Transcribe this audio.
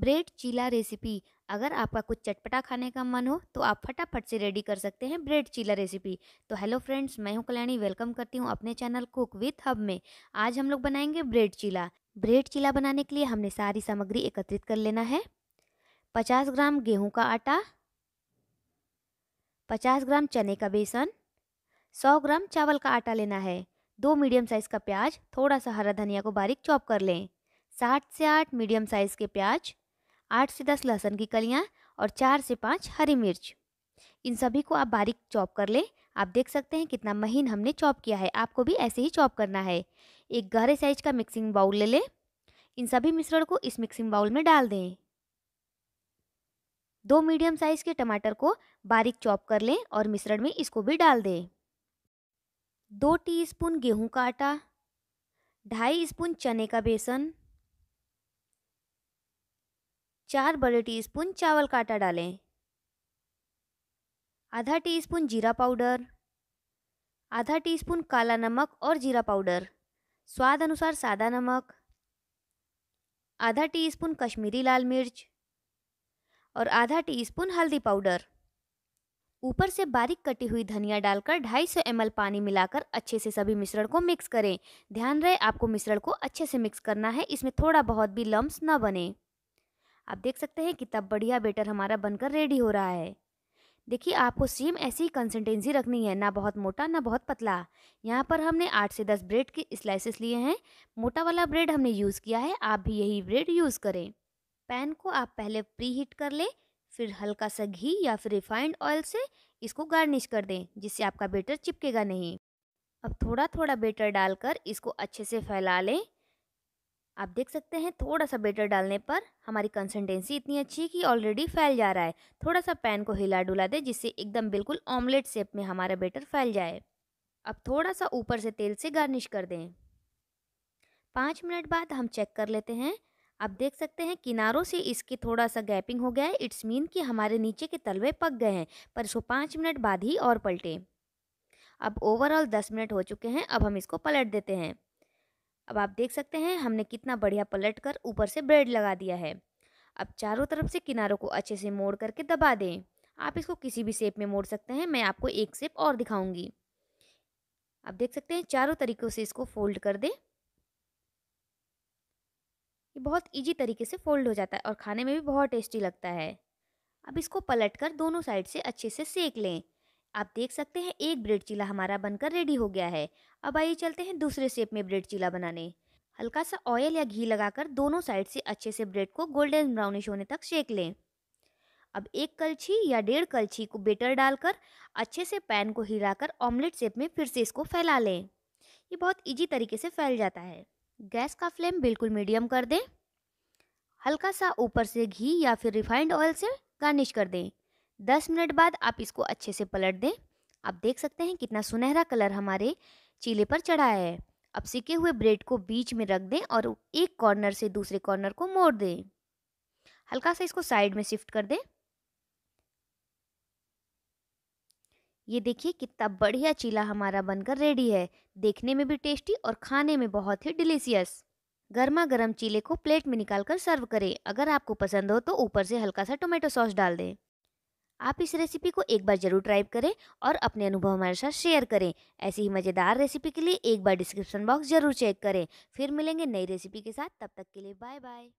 bread cheela recipe अगर आपका कुछ चटपटा खाने का मन हो तो आप फटाफट से रेडी कर सकते हैं ब्रेड चीला रेसिपी तो हेलो फ्रेंड्स मैं हूं कल्याणी वेलकम करती हूं अपने चैनल कुक विथ हब में आज हम लोग बनाएंगे ब्रेड चीला ब्रेड चीला बनाने के लिए हमने सारी सामग्री एकत्रित कर लेना है पचास ग्राम गेहूँ का आटा पचास ग्राम चने का बेसन सौ ग्राम चावल का आटा लेना है दो मीडियम साइज़ का प्याज थोड़ा सा हरा धनिया को बारीक चॉप कर लें साठ से आठ मीडियम साइज़ के प्याज आठ से दस लहसुन की कलियाँ और चार से पाँच हरी मिर्च इन सभी को आप बारीक चॉप कर लें आप देख सकते हैं कितना महीन हमने चॉप किया है आपको भी ऐसे ही चॉप करना है एक गहरे साइज का मिक्सिंग बाउल ले लें इन सभी मिश्रण को इस मिक्सिंग बाउल में डाल दें दो मीडियम साइज के टमाटर को बारीक चॉप कर लें और मिश्रण में इसको भी डाल दें दो टीस्पून गेहूं का आटा ढाई स्पून चने का बेसन चार बड़े टीस्पून चावल का आटा डालें आधा टीस्पून जीरा पाउडर आधा टीस्पून काला नमक और जीरा पाउडर स्वाद अनुसार सादा नमक आधा टीस्पून कश्मीरी लाल मिर्च और आधा टीस्पून हल्दी पाउडर ऊपर से बारीक कटी हुई धनिया डालकर 250 सौ पानी मिलाकर अच्छे से सभी मिश्रण को मिक्स करें ध्यान रहे आपको मिश्रण को अच्छे से मिक्स करना है इसमें थोड़ा बहुत भी लम्ब न बने आप देख सकते हैं कितना बढ़िया बेटर हमारा बनकर रेडी हो रहा है देखिए आपको सेम ऐसी कंसिस्टेंसी रखनी है ना बहुत मोटा ना बहुत पतला यहाँ पर हमने आठ से दस ब्रेड के स्लाइसेस लिए हैं मोटा वाला ब्रेड हमने यूज़ किया है आप भी यही ब्रेड यूज़ करें पैन को आप पहले प्री हीट कर लें फिर हल्का सा घी या फिर रिफाइंड ऑयल से इसको गार्निश कर दें जिससे आपका बेटर चिपकेगा नहीं अब थोड़ा थोड़ा बेटर डालकर इसको अच्छे से फैला लें आप देख सकते हैं थोड़ा सा बेटर डालने पर हमारी कंसिस्टेंसी इतनी अच्छी है कि ऑलरेडी फैल जा रहा है थोड़ा सा पैन को हिला डुला दे जिससे एकदम बिल्कुल ऑमलेट शेप में हमारा बेटर फैल जाए अब थोड़ा सा ऊपर से तेल से गार्निश कर दें पाँच मिनट बाद हम चेक कर लेते हैं आप देख सकते हैं किनारों से इसके थोड़ा सा गैपिंग हो गया है इट्स मीन कि हमारे नीचे के तलवे पक गए हैं पर इसको पाँच मिनट बाद ही और पलटें अब ओवरऑल दस मिनट हो चुके हैं अब हम इसको पलट देते हैं अब आप देख सकते हैं हमने कितना बढ़िया पलट कर ऊपर से ब्रेड लगा दिया है अब चारों तरफ से किनारों को अच्छे से मोड़ करके दबा दें आप इसको किसी भी शेप में मोड़ सकते हैं मैं आपको एक शेप और दिखाऊंगी आप देख सकते हैं चारों तरीक़ों से इसको फोल्ड कर दें ये बहुत इजी तरीके से फोल्ड हो जाता है और खाने में भी बहुत टेस्टी लगता है अब इसको पलट कर दोनों साइड से अच्छे से सेक लें आप देख सकते हैं एक ब्रेड चीला हमारा बनकर रेडी हो गया है अब आइए चलते हैं दूसरे शेप में ब्रेड चीला बनाने हल्का सा ऑयल या घी लगाकर दोनों साइड से अच्छे से ब्रेड को गोल्डन ब्राउनिश होने तक सेक लें अब एक कलछी या डेढ़ कलछी को बेटर डालकर अच्छे से पैन को हिलाकर ऑमलेट शेप में फिर से इसको फैला लें ये बहुत ईजी तरीके से फैल जाता है गैस का फ्लेम बिल्कुल मीडियम कर दें हल्का सा ऊपर से घी या फिर रिफाइंड ऑयल से गार्निश कर दें दस मिनट बाद आप इसको अच्छे से पलट दें आप देख सकते हैं कितना सुनहरा कलर हमारे चीले पर चढ़ा है अब सिके हुए ब्रेड को बीच में रख दें और एक कॉर्नर से दूसरे कॉर्नर को मोड़ दें हल्का सा इसको साइड में शिफ्ट कर दें ये देखिए कितना बढ़िया चीला हमारा बनकर रेडी है देखने में भी टेस्टी और खाने में बहुत ही डिलीशियस गर्मा गर्म चीले को प्लेट में निकालकर सर्व करें अगर आपको पसंद हो तो ऊपर से हल्का सा टोमेटो सॉस डाल दें आप इस रेसिपी को एक बार ज़रूर ट्राई करें और अपने अनुभव हमारे साथ शेयर करें ऐसी ही मज़ेदार रेसिपी के लिए एक बार डिस्क्रिप्शन बॉक्स ज़रूर चेक करें फिर मिलेंगे नई रेसिपी के साथ तब तक के लिए बाय बाय